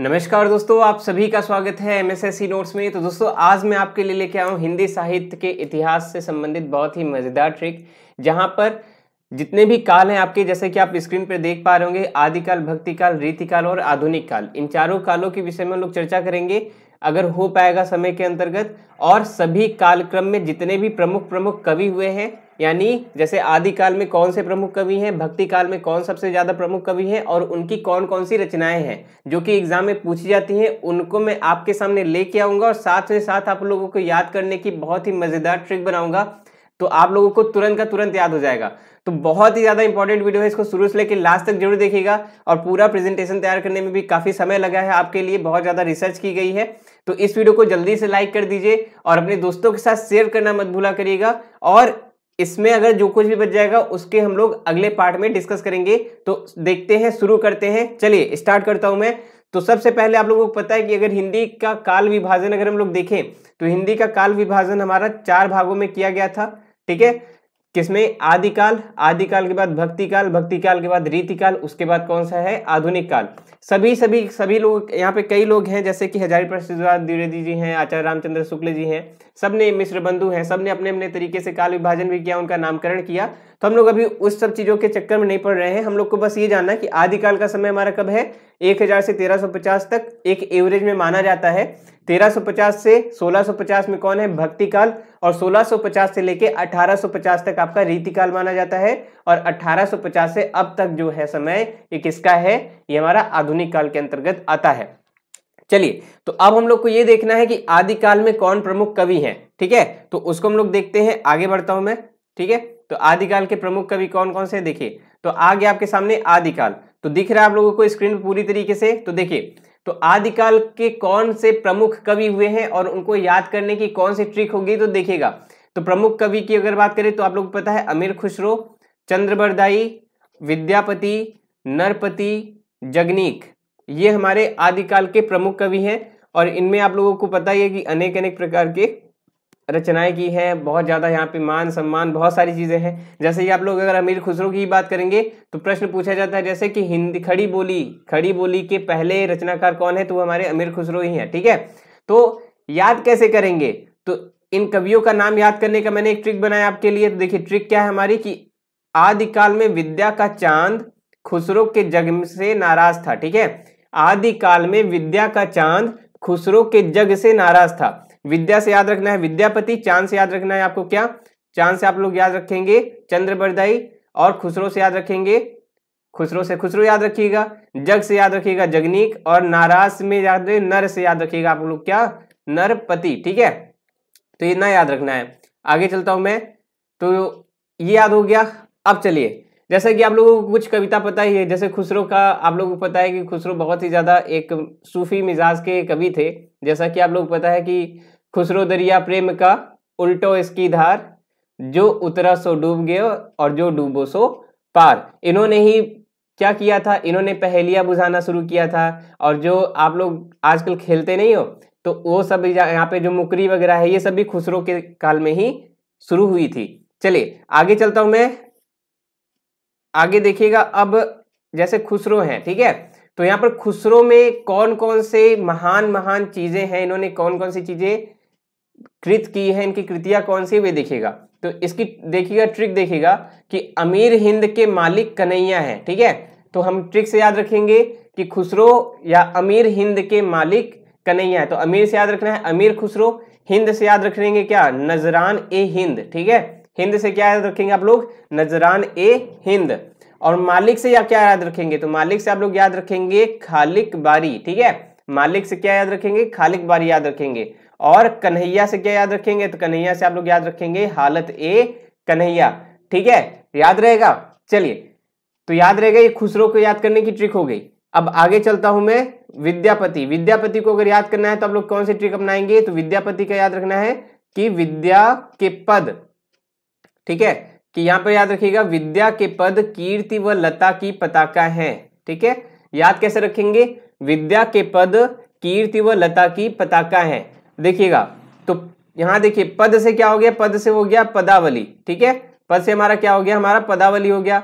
नमस्कार दोस्तों आप सभी का स्वागत है M S S C notes में तो दोस्तों आज मैं आपके लिए लेके आया हूँ हिंदी साहित्य के इतिहास से संबंधित बहुत ही मज़ेदार ट्रिक जहाँ पर जितने भी काल हैं आपके जैसे कि आप स्क्रीन पर देख पा रहे होंगे आदिकाल भक्तिकाल रीतिकाल और आधुनिक काल इन चारों कालों के विषय में लोग चर्चा करेंगे अगर हो पाएगा समय के अंतर्गत और सभी कालक्रम में जितने भी प्रमुख प्रमुख कवि हुए हैं यानी जैसे आदि काल में कौन से प्रमुख कवि हैं भक्ति काल में कौन सबसे ज़्यादा प्रमुख कवि हैं और उनकी कौन कौन सी रचनाएं हैं जो कि एग्जाम में पूछी जाती हैं उनको मैं आपके सामने लेके आऊंगा और साथ में साथ आप लोगों को याद करने की बहुत ही मज़ेदार ट्रिक बनाऊंगा तो आप लोगों को तुरंत का तुरंत याद हो जाएगा तो बहुत ही ज़्यादा इंपॉर्टेंट वीडियो है इसको शुरू से लेकर लास्ट तक जरूर देखिएगा और पूरा प्रेजेंटेशन तैयार करने में भी काफ़ी समय लगा है आपके लिए बहुत ज़्यादा रिसर्च की गई है तो इस वीडियो को जल्दी से लाइक कर दीजिए और अपने दोस्तों के साथ शेयर करना मत भूला करिएगा और इसमें अगर जो कुछ भी बच जाएगा उसके हम लोग अगले पार्ट में डिस्कस करेंगे तो देखते हैं शुरू करते हैं चलिए स्टार्ट करता हूं मैं तो सबसे पहले आप लोगों को पता है कि अगर हिंदी का काल विभाजन अगर हम लोग देखें तो हिंदी का काल विभाजन हमारा चार भागों में किया गया था ठीक है किसमें आदिकाल आदिकाल के बाद भक्तिकाल भक्तिकाल के बाद रीतिकाल उसके बाद कौन सा है आधुनिक काल सभी सभी सभी लोग यहाँ पे कई लोग हैं जैसे कि हजारी प्रसाद द्विवेदी जी हैं आचार्य रामचंद्र शुक्ल जी हैं सबने मिश्र बंधु हैं सब ने अपने अपने तरीके से काल विभाजन भी किया उनका नामकरण किया तो हम लोग अभी उस सब चीज़ों के चक्कर में नहीं पड़ रहे हैं हम लोग को बस ये जानना है कि आदिकाल का समय हमारा कब है 1000 से 1350 तक एक एवरेज में माना जाता है 1350 से 1650 में कौन है भक्ति काल और 1650 से लेके 1850 तक आपका रीतिकाल माना जाता है और 1850 से अब तक जो है समय ये किसका है ये हमारा आधुनिक काल के अंतर्गत आता है चलिए तो अब हम लोग को ये देखना है कि आदिकाल में कौन प्रमुख कवि है ठीक है तो उसको हम लोग देखते हैं आगे बढ़ता हूं मैं ठीक है तो आदिकाल के प्रमुख कवि कौन कौन से देखिए तो आ गया आपके सामने आदिकाल तो दिख रहा है आप लोगों को स्क्रीन पर पूरी तरीके से तो देखिए तो आदिकाल के कौन से प्रमुख कवि हुए हैं और उनको याद करने की कौन सी ट्रिक होगी तो देखिएगा तो प्रमुख कवि की अगर बात करें तो आप लोग पता है अमीर खुसरो चंद्रबरदाई विद्यापति नरपति जगनीक ये हमारे आदिकाल के प्रमुख कवि हैं और इनमें आप लोगों को पता ही है कि अनेक अनेक प्रकार के रचनाएं की हैं बहुत ज़्यादा यहाँ पे मान सम्मान बहुत सारी चीज़ें हैं जैसे कि आप लोग अगर अमीर खुसरो की बात करेंगे तो प्रश्न पूछा जाता है जैसे कि हिंदी खड़ी बोली खड़ी बोली के पहले रचनाकार कौन है तो वो हमारे अमीर खुसरो ही हैं ठीक है तो याद कैसे करेंगे तो इन कवियों का नाम याद करने का मैंने एक ट्रिक बनाया आपके लिए तो देखिए ट्रिक क्या है हमारी कि आदिकाल में विद्या का चांद खुसरो के जग से नाराज था ठीक है आदिकाल में विद्या का चांद खुसरो के जग से नाराज था विद्या से याद रखना है विद्यापति चांद से याद रखना है आपको क्या चांद से आप लोग याद रखेंगे चंद्र बरदाई और खुसरो से याद रखेंगे खुसरो से खुसरो याद रखिएगा जग से याद रखिएगा जगनीक और नाराज में याद नर से याद रखिएगा आप लोग क्या नरपति ठीक है तो ये ना याद रखना है आगे चलता हूं मैं तो ये याद हो गया अब चलिए जैसे कि आप लोगों को कुछ कविता पता ही है जैसे खुसरो का आप लोगों को पता है कि खुसरो बहुत ही ज़्यादा एक सूफी मिजाज के कवि थे जैसा कि आप लोग पता है कि खुसरो दरिया प्रेम का उल्टो इसकी धार जो उतरा सो डूब गयो और जो डूबो सो पार इन्होंने ही क्या किया था इन्होंने पहेलिया बुझाना शुरू किया था और जो आप लोग आजकल खेलते नहीं हो तो वो सब यहाँ पे जो मुकरी वगैरह है ये सब भी खुसरो के काल में ही शुरू हुई थी चलिए आगे चलता हूँ मैं आगे देखिएगा अब जैसे खुसरो हैं ठीक है तो यहाँ पर खुसरो में कौन कौन से महान महान चीज़ें हैं इन्होंने कौन कौन सी चीज़ें कृत की है इनकी कृतियां कौन सी वे देखिएगा तो इसकी देखिएगा ट्रिक देखिएगा कि अमीर हिंद के मालिक कन्हैया है ठीक है तो हम ट्रिक से याद रखेंगे कि खुसरो या अमीर हिंद के मालिक कन्हैया है तो अमीर से याद रखना है अमीर खुसरो हिंद से याद रखेंगे क्या नजरान ए हिंद ठीक है हिंद से क्या याद रखेंगे आप लोग नजरान ए हिंद और मालिक से या क्या याद रखेंगे तो मालिक से आप लोग याद रखेंगे खालिक बारी ठीक है मालिक से क्या याद रखेंगे खालिक बारी याद रखेंगे और कन्हैया से क्या याद रखेंगे तो कन्हैया से आप लोग याद रखेंगे हालत ए कन्हैया ठीक है याद रहेगा चलिए तो याद रहेगा ये खुसरो को याद करने की ट्रिक हो गई अब आगे चलता हूं मैं विद्यापति विद्यापति को अगर याद करना है तो आप लोग कौन सी ट्रिक अपनाएंगे तो विद्यापति का याद रखना है कि विद्या के पद ठीक है कि यहां पर याद रखिएगा विद्या के पद कीर्ति व लता की पताका है ठीक है याद कैसे रखेंगे विद्या के पद कीर्ति व लता की पताका है देखिएगा तो यहाँ देखिए पद से क्या हो गया पद से हो गया पदावली ठीक है पद से हमारा क्या हो गया हमारा पदावली हो गया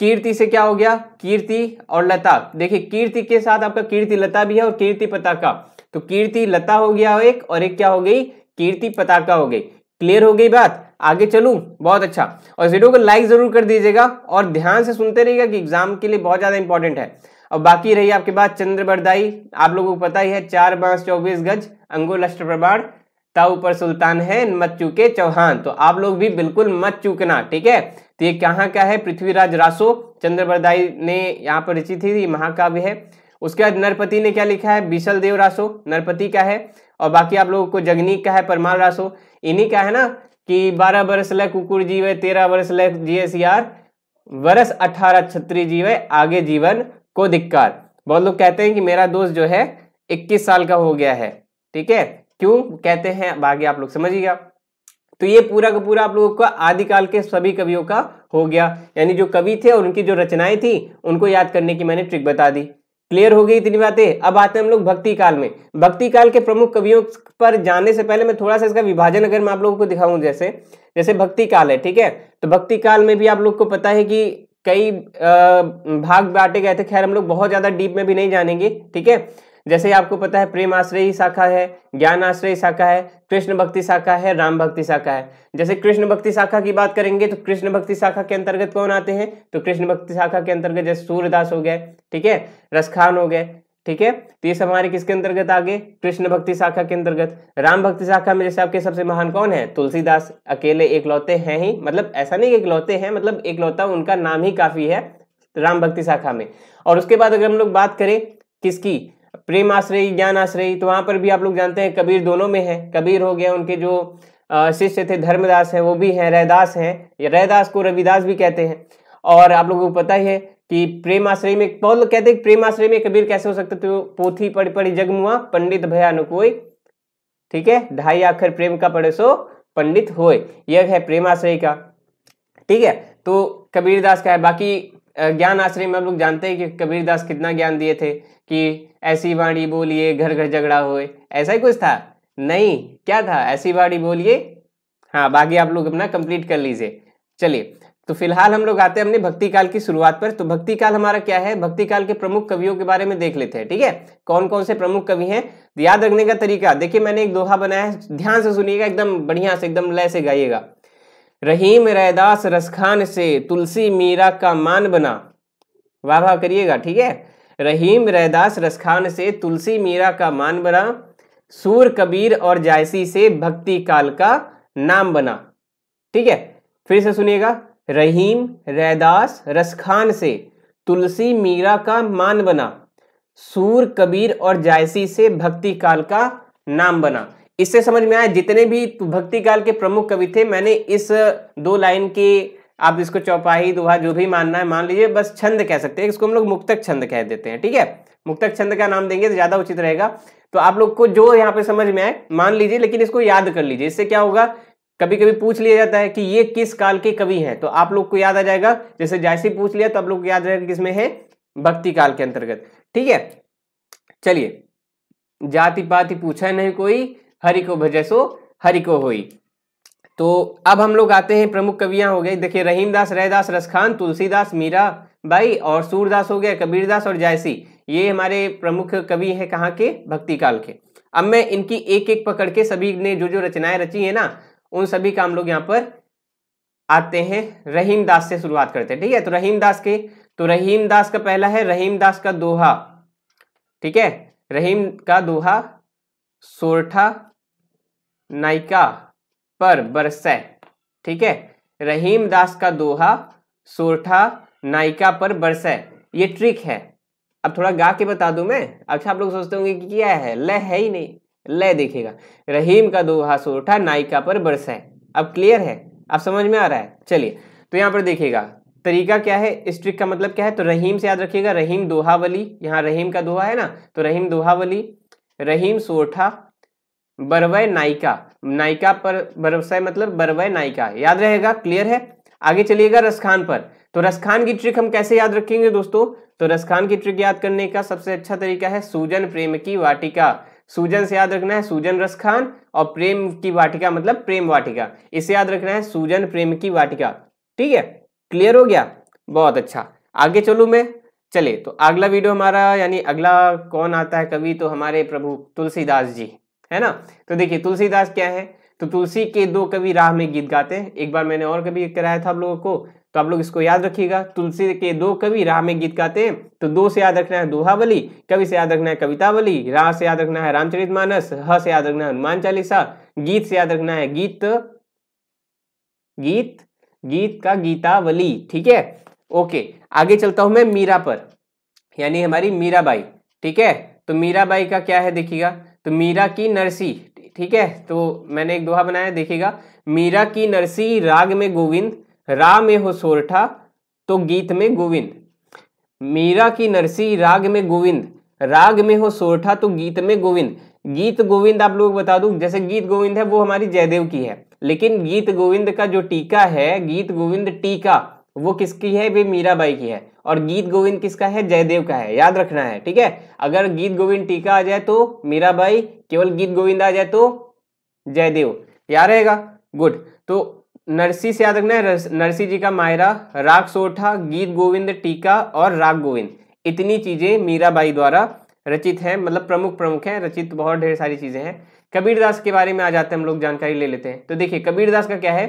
कीर्ति से क्या हो गया कीर्ति और लता देखिए कीर्ति के साथ आपका कीर्ति लता भी है और कीर्ति पताका तो कीर्ति लता हो गया एक और एक क्या हो गई कीर्ति पताका हो गई क्लियर हो गई बात आगे चलू बहुत अच्छा और वीडियो को लाइक जरूर कर दीजिएगा और ध्यान से सुनते रहिएगा कि एग्जाम के लिए बहुत ज्यादा इंपॉर्टेंट है और बाकी रही आपके पास बरदाई आप लोगों को पता ही है चार बांस चौबीस गज अंगुल अष्ट प्रबाण ताऊ पर सुल्तान है मत चूके चौहान तो आप लोग भी बिल्कुल मत चूकना ठीक है तो ये कहाँ का है पृथ्वीराज रासो बरदाई ने यहाँ पर रची थी ये महाकाव्य है उसके बाद नरपति ने क्या लिखा है बिशल देव रासो नरपति का है और बाकी आप लोगों को जगनी का है परमाल रासो इन्हीं का है ना कि बारह बरस लय कुकुर है तेरह बरस लय जिए सियार वर्ष अठारह छत्री जीव है आगे जीवन को धिक्कार बहुत लोग कहते हैं कि मेरा दोस्त जो है इक्कीस साल का हो गया है ठीक है क्यों कहते हैं बाकी आप लोग समझिएगा तो ये पूरा का पूरा आप लोगों का आदिकाल के सभी कवियों का हो गया यानी जो कवि थे और उनकी जो रचनाएं थी उनको याद करने की मैंने ट्रिक बता दी क्लियर हो गई इतनी बातें अब आते हैं हम लोग भक्ति काल में भक्ति काल के प्रमुख कवियों पर जाने से पहले मैं थोड़ा सा इसका विभाजन अगर मैं आप लोगों को दिखाऊं जैसे जैसे भक्ति काल है ठीक है तो भक्ति काल में भी आप लोग को पता है कि कई भाग बांटे गए थे खैर हम लोग बहुत ज़्यादा डीप में भी नहीं जानेंगे ठीक है जैसे आपको पता है प्रेम आश्रय शाखा है ज्ञान आश्रय शाखा है कृष्ण भक्ति शाखा है राम भक्ति शाखा है जैसे कृष्ण भक्ति शाखा की बात करेंगे तो कृष्ण भक्ति शाखा के अंतर्गत कौन आते हैं तो कृष्ण भक्ति शाखा के अंतर्गत जैसे सूर्यदास हो गए ठीक है रसखान हो गए ठीक है तो ये सब हमारे किसके अंतर्गत आगे कृष्ण भक्ति शाखा के अंतर्गत राम भक्ति शाखा में जैसे आपके सबसे महान कौन है तुलसीदास अकेले एकलौते हैं ही मतलब ऐसा नहीं एकलौते हैं मतलब एकलौता उनका नाम ही काफी है राम भक्ति शाखा में और उसके बाद अगर हम लोग बात करें किसकी प्रेम आश्रय ज्ञान आश्रय तो वहां पर भी आप लोग जानते हैं कबीर दोनों में है कबीर हो गया उनके जो शिष्य थे धर्मदास है वो भी है रैदास है रैदास को रविदास भी कहते हैं और आप लोगों को पता ही है कि प्रेम आश्रय में बहुत लोग कहते हैं प्रेम आश्रय में कबीर कैसे हो सकते थे पोथी पढ़ पढ़ी जगमुआ पंडित भयानु कोई ठीक है ढाई आखिर प्रेम का पढ़े सो पंडित होए यह है प्रेम आश्रय का ठीक है तो कबीरदास का है बाकी ज्ञान आश्रय में हम लोग जानते हैं कि कबीरदास कितना ज्ञान दिए थे कि ऐसी वाणी बोलिए घर घर झगड़ा होए ऐसा ही कुछ था नहीं क्या था ऐसी वाणी बोलिए हाँ बाकी आप लोग अपना कंप्लीट कर लीजिए चलिए तो फिलहाल हम लोग आते हैं अपने भक्ति काल की शुरुआत पर तो भक्ति काल हमारा क्या है भक्ति काल के प्रमुख कवियों के बारे में देख लेते हैं ठीक है कौन कौन से प्रमुख कवि हैं याद रखने का तरीका देखिए मैंने एक दोहा बनाया है ध्यान से सुनिएगा एकदम बढ़िया से एकदम लय से गाइएगा रहीम रैदास रसखान से तुलसी मीरा का मान बना वाह वाह करिएगा ठीक है रहीम रैदास रसखान से तुलसी मीरा का मान बना सूर कबीर और जायसी से भक्ति काल का नाम बना ठीक है फिर से सुनिएगा रहीम रैदास रसखान से तुलसी मीरा का मान बना सूर कबीर और जायसी से भक्ति काल का नाम बना इससे समझ में आया जितने भी भक्ति काल के प्रमुख कवि थे मैंने इस दो लाइन के आप इसको चौपाही दोहा जो भी मानना है मान लीजिए बस छंद कह सकते हैं इसको हम लोग मुक्तक छंद कह देते हैं ठीक है मुक्तक छंद का नाम देंगे तो ज्यादा उचित रहेगा तो आप लोग को जो यहाँ पे समझ में आए मान लीजिए लेकिन इसको याद कर लीजिए इससे क्या होगा कभी कभी पूछ लिया जाता है कि ये किस काल के कवि हैं तो आप लोग को याद आ जाएगा जैसे जैसे पूछ लिया तो आप लोग को याद रहेगा किसमें है भक्ति काल के अंतर्गत ठीक है चलिए जाति पाति पूछा नहीं कोई हरि को भजे सो हरि को होई तो अब हम लोग आते हैं प्रमुख कवियां हो गई देखिए रहीमदास रहदास रसखान तुलसीदास मीरा बाई और सूरदास हो गया कबीरदास और जायसी ये हमारे प्रमुख कवि हैं कहाँ के भक्ति काल के अब मैं इनकी एक एक पकड़ के सभी ने जो जो रचनाएं रची है ना उन सभी का हम लोग यहाँ पर आते हैं रहीम दास से शुरुआत करते हैं ठीक है तो रहीम दास के तो रहीम दास का पहला है रहीम दास का दोहा ठीक है रहीम का दोहा सोरठा नायिका पर बरस ठीक है रहीम दास का दोहा सोरठा नायिका पर बरस ये ट्रिक है अब थोड़ा गा के बता दूं मैं अच्छा आप लोग सोचते होंगे कि क्या है ल है ही नहीं लय देखेगा रहीम का दो हाथ उठा नायिका पर है अब क्लियर है अब समझ में आ रहा है चलिए तो यहाँ पर देखिएगा तरीका क्या है इस ट्रिक का मतलब क्या है तो रहीम से याद रखिएगा रहीम दोहावली यहाँ रहीम का दोहा है ना तो रहीम दोहावली रहीम सोठा बरवय नायिका नायिका पर बरवसा मतलब बरवय नायिका याद रहेगा क्लियर है आगे चलिएगा रसखान पर तो रसखान की ट्रिक हम कैसे याद रखेंगे दोस्तों तो रसखान की ट्रिक याद करने का सबसे अच्छा तरीका है सूजन प्रेम की वाटिका सूजन से याद रखना है सूजन खान और प्रेम की वाटिका मतलब प्रेम वाटिका इसे याद रखना है सूजन प्रेम की वाटिका ठीक है क्लियर हो गया बहुत अच्छा आगे चलू मैं चले तो अगला वीडियो हमारा यानी अगला कौन आता है कवि तो हमारे प्रभु तुलसीदास जी है ना तो देखिए तुलसीदास क्या है तो तुलसी के दो कवि राह में गीत गाते हैं एक बार मैंने और कभी कराया था आप लोगों को तो आप लोग इसको याद रखिएगा तुलसी के दो कवि राह में गीत गाते हैं तो दो से याद रखना है दोहावली कवि से याद रखना है कवितावली राह से याद रखना है रामचरित मानस ह से याद रखना है हनुमान चालीसा गीत से याद रखना है गीत गीत गीत का गीतावली ठीक है ओके आगे चलता हूं मैं मीरा पर यानी हमारी मीराबाई ठीक है तो मीराबाई का क्या है देखिएगा तो मीरा की नरसी ठीक है तो मैंने एक दोहा बनाया देखिएगा मीरा की नरसी राग में गोविंद रा में हो सोरठा तो गीत में गोविंद मीरा की नरसी राग में गोविंद राग में हो सोरठा तो गीत में गोविंद गीत गोविंद आप लोग बता दू जैसे गीत गोविंद है वो हमारी जयदेव की है लेकिन गीत गोविंद का जो टीका है गीत गोविंद टीका वो किसकी है वे मीराबाई की है और गीत गोविंद किसका है जयदेव का है याद रखना है ठीक है अगर गीत गोविंद टीका आ जाए तो मीराबाई केवल गीत गोविंद आ जाए तो जयदेव याद रहेगा गुड तो नरसी से याद रखना है नरसी जी का मायरा राग सोठा गीत गोविंद टीका और राग गोविंद इतनी चीज़ें मीराबाई द्वारा रचित है मतलब प्रमुख प्रमुख हैं रचित बहुत ढेर सारी चीज़ें हैं कबीरदास के बारे में आ जाते हैं हम लोग जानकारी ले लेते हैं तो देखिए कबीरदास का क्या है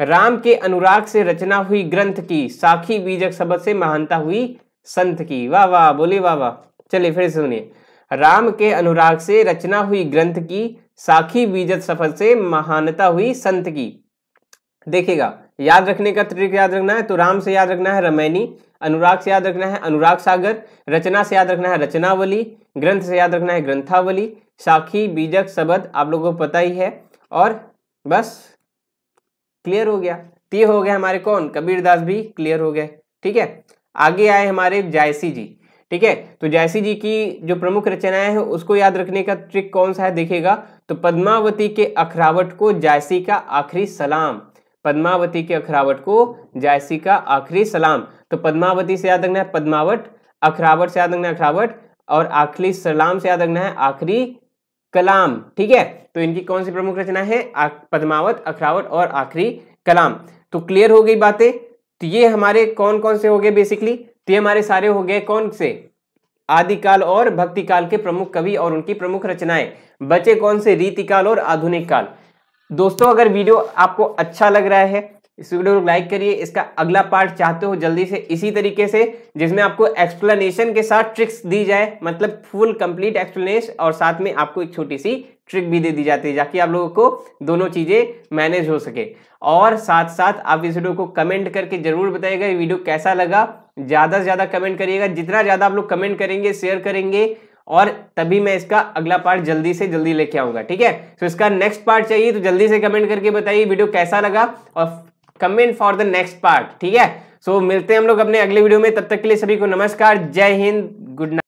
राम के अनुराग से रचना हुई ग्रंथ की साखी बीजक शब्द से महानता हुई संत की वाह वाह बोले वाह वाह चलिए फिर सुनिए राम के अनुराग से रचना हुई ग्रंथ की साखी बीजक शब्द से महानता हुई संत की देखिएगा याद रखने का तरीका याद रखना है तो राम से याद रखना है रमैनी अनुराग से याद रखना है अनुराग सागर रचना से याद रखना है रचनावली ग्रंथ से याद रखना है ग्रंथावली साखी बीजक शब्द आप लोगों को पता ही है और बस क्लियर हो गया ती हो गया हमारे कौन कबीर दास भी क्लियर हो गए ठीक है आगे आए हमारे जायसी जी ठीक है तो जायसी जी की जो प्रमुख रचनाएं हैं उसको याद रखने का ट्रिक कौन सा है देखेगा तो पद्मावती के अखरावट को जायसी का आखिरी सलाम पद्मावती के अखरावट को जायसी का आखिरी सलाम तो पद्मावती से याद रखना है पद्मावट अखरावट से याद रखना है अखरावट और आखिरी सलाम से याद रखना है आखिरी कलाम ठीक है तो इनकी कौन सी प्रमुख रचना है पद्मावत अखरावट और आखिरी कलाम तो क्लियर हो गई बातें तो ये हमारे कौन कौन से हो गए बेसिकली तो ये हमारे सारे हो गए कौन से आदिकाल और भक्तिकाल के प्रमुख कवि और उनकी प्रमुख रचनाएं बचे कौन से रीतिकाल और आधुनिक काल दोस्तों अगर वीडियो आपको अच्छा लग रहा है इस वीडियो को लाइक करिए इसका अगला पार्ट चाहते हो जल्दी से इसी तरीके से जिसमें आपको एक्सप्लेनेशन के साथ ट्रिक्स दी जाए मतलब फुल कंप्लीट एक्सप्लेनेशन और साथ में आपको एक छोटी सी ट्रिक भी दे दी जाती है ताकि आप लोगों को दोनों चीज़ें मैनेज हो सके और साथ साथ आप इस वीडियो को कमेंट करके जरूर बताइएगा ये वीडियो कैसा लगा ज़्यादा से ज़्यादा कमेंट करिएगा जितना ज़्यादा आप लोग कमेंट करेंगे शेयर करेंगे और तभी मैं इसका अगला पार्ट जल्दी से जल्दी लेके आऊंगा ठीक है सो इसका नेक्स्ट पार्ट चाहिए तो जल्दी से कमेंट करके बताइए वीडियो कैसा लगा और comment for the next part ठीक है सो मिलते हैं हम लोग अपने अगले वीडियो में तब तक के लिए सभी को नमस्कार जय हिंद गुड नाइट